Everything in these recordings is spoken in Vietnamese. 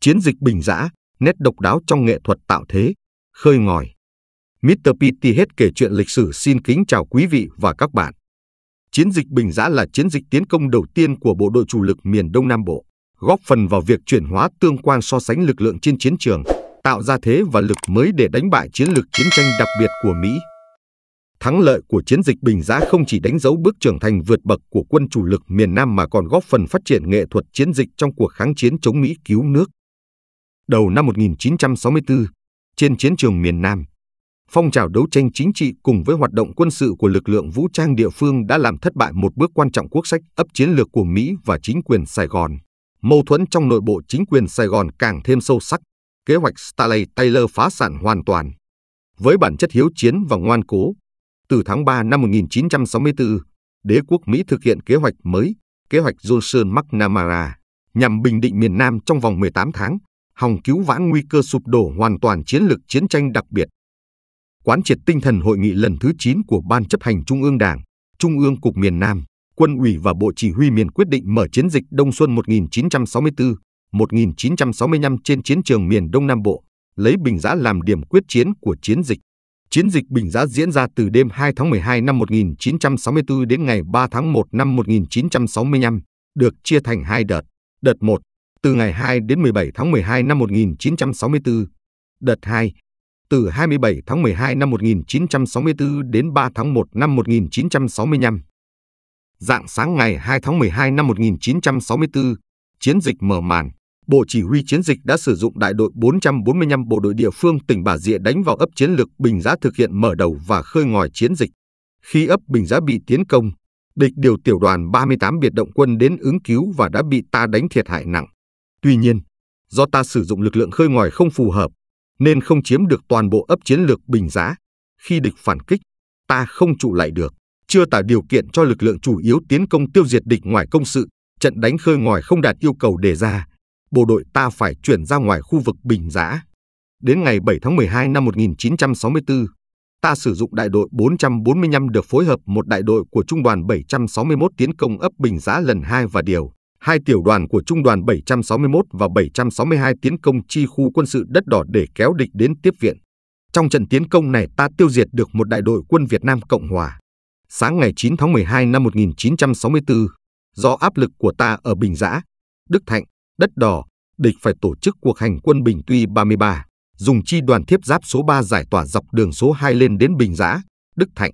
chiến dịch bình giã, nét độc đáo trong nghệ thuật tạo thế, khơi ngòi. Mr. Pitti hết kể chuyện lịch sử xin kính chào quý vị và các bạn. Chiến dịch Bình Giã là chiến dịch tiến công đầu tiên của bộ đội chủ lực miền Đông Nam Bộ, góp phần vào việc chuyển hóa tương quan so sánh lực lượng trên chiến trường, tạo ra thế và lực mới để đánh bại chiến lược chiến tranh đặc biệt của Mỹ. Thắng lợi của chiến dịch Bình Giã không chỉ đánh dấu bước trưởng thành vượt bậc của quân chủ lực miền Nam mà còn góp phần phát triển nghệ thuật chiến dịch trong cuộc kháng chiến chống Mỹ cứu nước. Đầu năm 1964, trên chiến trường miền Nam, phong trào đấu tranh chính trị cùng với hoạt động quân sự của lực lượng vũ trang địa phương đã làm thất bại một bước quan trọng quốc sách ấp chiến lược của Mỹ và chính quyền Sài Gòn. Mâu thuẫn trong nội bộ chính quyền Sài Gòn càng thêm sâu sắc, kế hoạch Stanley Taylor phá sản hoàn toàn. Với bản chất hiếu chiến và ngoan cố, từ tháng 3 năm 1964, đế quốc Mỹ thực hiện kế hoạch mới, kế hoạch Johnson McNamara, nhằm bình định miền Nam trong vòng 18 tháng, hòng cứu vãn nguy cơ sụp đổ hoàn toàn chiến lược chiến tranh đặc biệt. Quán triệt tinh thần hội nghị lần thứ 9 của Ban chấp hành Trung ương Đảng, Trung ương Cục miền Nam, Quân ủy và Bộ Chỉ huy miền quyết định mở chiến dịch Đông Xuân 1964-1965 trên chiến trường miền Đông Nam Bộ, lấy Bình Giã làm điểm quyết chiến của chiến dịch. Chiến dịch Bình Giã diễn ra từ đêm 2 tháng 12 năm 1964 đến ngày 3 tháng 1 năm 1965, được chia thành hai đợt. Đợt 1 từ ngày 2 đến 17 tháng 12 năm 1964, đợt 2, từ 27 tháng 12 năm 1964 đến 3 tháng 1 năm 1965. Dạng sáng ngày 2 tháng 12 năm 1964, chiến dịch mở màn, Bộ Chỉ huy chiến dịch đã sử dụng đại đội 445 bộ đội địa phương tỉnh Bà Rịa đánh vào ấp chiến lược Bình Giá thực hiện mở đầu và khơi ngòi chiến dịch. Khi ấp Bình Giá bị tiến công, địch điều tiểu đoàn 38 biệt động quân đến ứng cứu và đã bị ta đánh thiệt hại nặng. Tuy nhiên, do ta sử dụng lực lượng khơi ngoài không phù hợp, nên không chiếm được toàn bộ ấp chiến lược bình giá. Khi địch phản kích, ta không trụ lại được, chưa tạo điều kiện cho lực lượng chủ yếu tiến công tiêu diệt địch ngoài công sự, trận đánh khơi ngoài không đạt yêu cầu đề ra. Bộ đội ta phải chuyển ra ngoài khu vực bình Giá. Đến ngày 7 tháng 12 năm 1964, ta sử dụng đại đội 445 được phối hợp một đại đội của trung đoàn 761 tiến công ấp Bình Giá lần 2 và điều hai tiểu đoàn của Trung đoàn 761 và 762 tiến công chi khu quân sự đất đỏ để kéo địch đến tiếp viện. Trong trận tiến công này ta tiêu diệt được một đại đội quân Việt Nam Cộng Hòa. Sáng ngày 9 tháng 12 năm 1964, do áp lực của ta ở Bình Giã, Đức Thạnh, Đất Đỏ, địch phải tổ chức cuộc hành quân Bình Tuy 33, dùng chi đoàn thiếp giáp số 3 giải tỏa dọc đường số 2 lên đến Bình Giã, Đức Thạnh.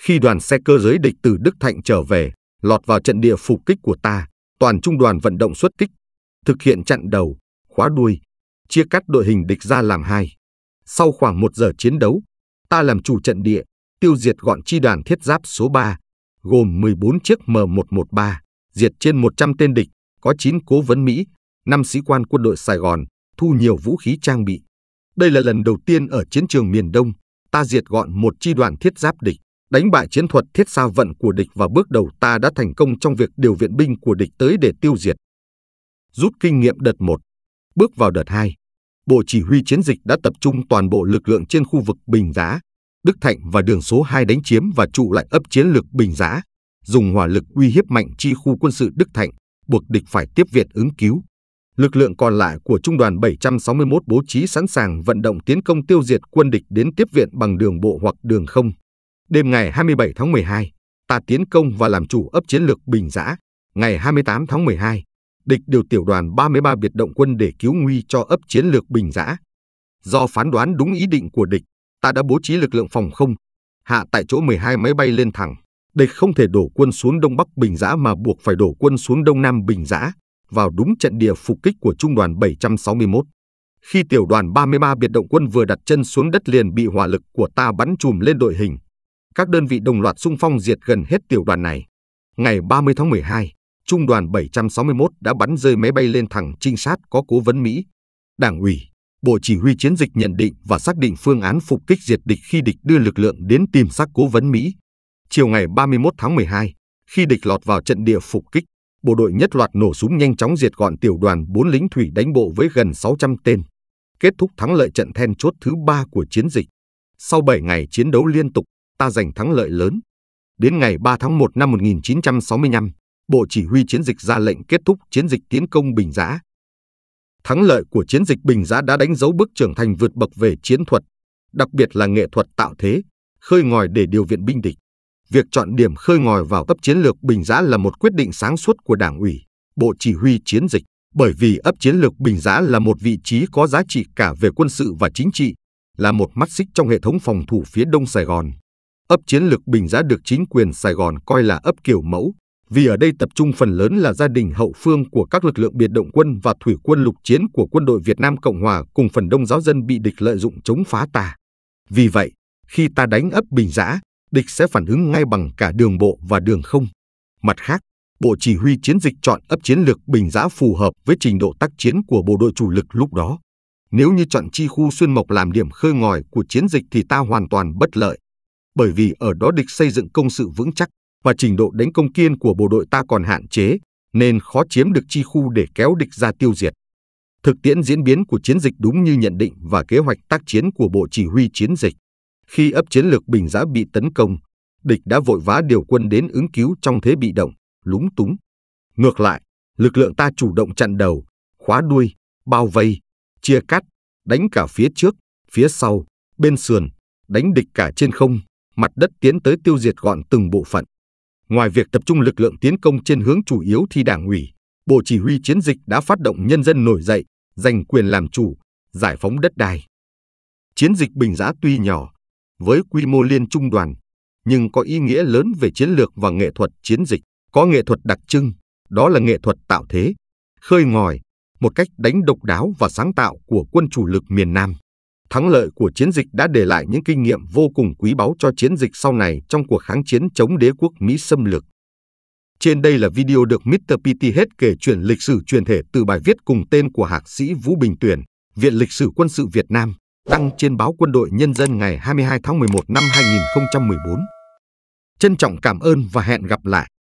Khi đoàn xe cơ giới địch từ Đức Thạnh trở về, lọt vào trận địa phục kích của ta, toàn trung đoàn vận động xuất kích, thực hiện chặn đầu, khóa đuôi, chia cắt đội hình địch ra làm hai. Sau khoảng một giờ chiến đấu, ta làm chủ trận địa, tiêu diệt gọn chi đoàn thiết giáp số 3, gồm 14 chiếc M113, diệt trên 100 tên địch, có 9 cố vấn Mỹ, 5 sĩ quan quân đội Sài Gòn, thu nhiều vũ khí trang bị. Đây là lần đầu tiên ở chiến trường miền Đông, ta diệt gọn một chi đoàn thiết giáp địch đánh bại chiến thuật thiết xa vận của địch và bước đầu ta đã thành công trong việc điều viện binh của địch tới để tiêu diệt. Rút kinh nghiệm đợt 1, bước vào đợt 2, Bộ Chỉ huy chiến dịch đã tập trung toàn bộ lực lượng trên khu vực Bình Giá, Đức Thạnh và đường số 2 đánh chiếm và trụ lại ấp chiến lược Bình Giá, dùng hỏa lực uy hiếp mạnh chi khu quân sự Đức Thạnh, buộc địch phải tiếp viện ứng cứu. Lực lượng còn lại của trung đoàn 761 bố trí sẵn sàng vận động tiến công tiêu diệt quân địch đến tiếp viện bằng đường bộ hoặc đường không. Đêm ngày 27 tháng 12, ta tiến công và làm chủ ấp chiến lược Bình Giã. Ngày 28 tháng 12, địch điều tiểu đoàn 33 biệt động quân để cứu nguy cho ấp chiến lược Bình Giã. Do phán đoán đúng ý định của địch, ta đã bố trí lực lượng phòng không, hạ tại chỗ 12 máy bay lên thẳng. Địch không thể đổ quân xuống Đông Bắc Bình Giã mà buộc phải đổ quân xuống Đông Nam Bình Giã, vào đúng trận địa phục kích của Trung đoàn 761. Khi tiểu đoàn 33 biệt động quân vừa đặt chân xuống đất liền bị hỏa lực của ta bắn chùm lên đội hình, các đơn vị đồng loạt xung phong diệt gần hết tiểu đoàn này. Ngày 30 tháng 12, Trung đoàn 761 đã bắn rơi máy bay lên thẳng trinh sát có cố vấn Mỹ. Đảng ủy, Bộ Chỉ huy Chiến dịch nhận định và xác định phương án phục kích diệt địch khi địch đưa lực lượng đến tìm xác cố vấn Mỹ. Chiều ngày 31 tháng 12, khi địch lọt vào trận địa phục kích, bộ đội nhất loạt nổ súng nhanh chóng diệt gọn tiểu đoàn 4 lính thủy đánh bộ với gần 600 tên, kết thúc thắng lợi trận then chốt thứ 3 của chiến dịch. Sau 7 ngày chiến đấu liên tục, ta giành thắng lợi lớn. Đến ngày 3 tháng 1 năm 1965, Bộ Chỉ huy chiến dịch ra lệnh kết thúc chiến dịch tiến công Bình Giã. Thắng lợi của chiến dịch Bình Giã đã đánh dấu bước trưởng thành vượt bậc về chiến thuật, đặc biệt là nghệ thuật tạo thế, khơi ngòi để điều viện binh địch. Việc chọn điểm khơi ngòi vào ấp chiến lược Bình Giã là một quyết định sáng suốt của Đảng ủy, Bộ Chỉ huy chiến dịch, bởi vì ấp chiến lược Bình Giã là một vị trí có giá trị cả về quân sự và chính trị, là một mắt xích trong hệ thống phòng thủ phía đông Sài Gòn ấp chiến lược Bình Giã được chính quyền Sài Gòn coi là ấp kiểu mẫu, vì ở đây tập trung phần lớn là gia đình hậu phương của các lực lượng biệt động quân và thủy quân lục chiến của quân đội Việt Nam Cộng Hòa cùng phần đông giáo dân bị địch lợi dụng chống phá ta. Vì vậy, khi ta đánh ấp Bình Giã, địch sẽ phản ứng ngay bằng cả đường bộ và đường không. Mặt khác, Bộ Chỉ huy chiến dịch chọn ấp chiến lược Bình Giã phù hợp với trình độ tác chiến của bộ đội chủ lực lúc đó. Nếu như chọn chi khu Xuyên Mộc làm điểm khơi ngòi của chiến dịch thì ta hoàn toàn bất lợi bởi vì ở đó địch xây dựng công sự vững chắc và trình độ đánh công kiên của bộ đội ta còn hạn chế, nên khó chiếm được chi khu để kéo địch ra tiêu diệt. Thực tiễn diễn biến của chiến dịch đúng như nhận định và kế hoạch tác chiến của Bộ Chỉ huy chiến dịch. Khi ấp chiến lược Bình Giã bị tấn công, địch đã vội vã điều quân đến ứng cứu trong thế bị động, lúng túng. Ngược lại, lực lượng ta chủ động chặn đầu, khóa đuôi, bao vây, chia cắt, đánh cả phía trước, phía sau, bên sườn, đánh địch cả trên không, mặt đất tiến tới tiêu diệt gọn từng bộ phận. Ngoài việc tập trung lực lượng tiến công trên hướng chủ yếu thì Đảng ủy, Bộ Chỉ huy chiến dịch đã phát động nhân dân nổi dậy, giành quyền làm chủ, giải phóng đất đai. Chiến dịch Bình Giã tuy nhỏ, với quy mô liên trung đoàn, nhưng có ý nghĩa lớn về chiến lược và nghệ thuật chiến dịch, có nghệ thuật đặc trưng, đó là nghệ thuật tạo thế, khơi ngòi, một cách đánh độc đáo và sáng tạo của quân chủ lực miền Nam. Thắng lợi của chiến dịch đã để lại những kinh nghiệm vô cùng quý báu cho chiến dịch sau này trong cuộc kháng chiến chống đế quốc Mỹ xâm lược. Trên đây là video được Mr. PT hết kể chuyện lịch sử truyền thể từ bài viết cùng tên của Hạc sĩ Vũ Bình Tuyển, Viện Lịch sử Quân sự Việt Nam, đăng trên báo Quân đội Nhân dân ngày 22 tháng 11 năm 2014. Trân trọng cảm ơn và hẹn gặp lại!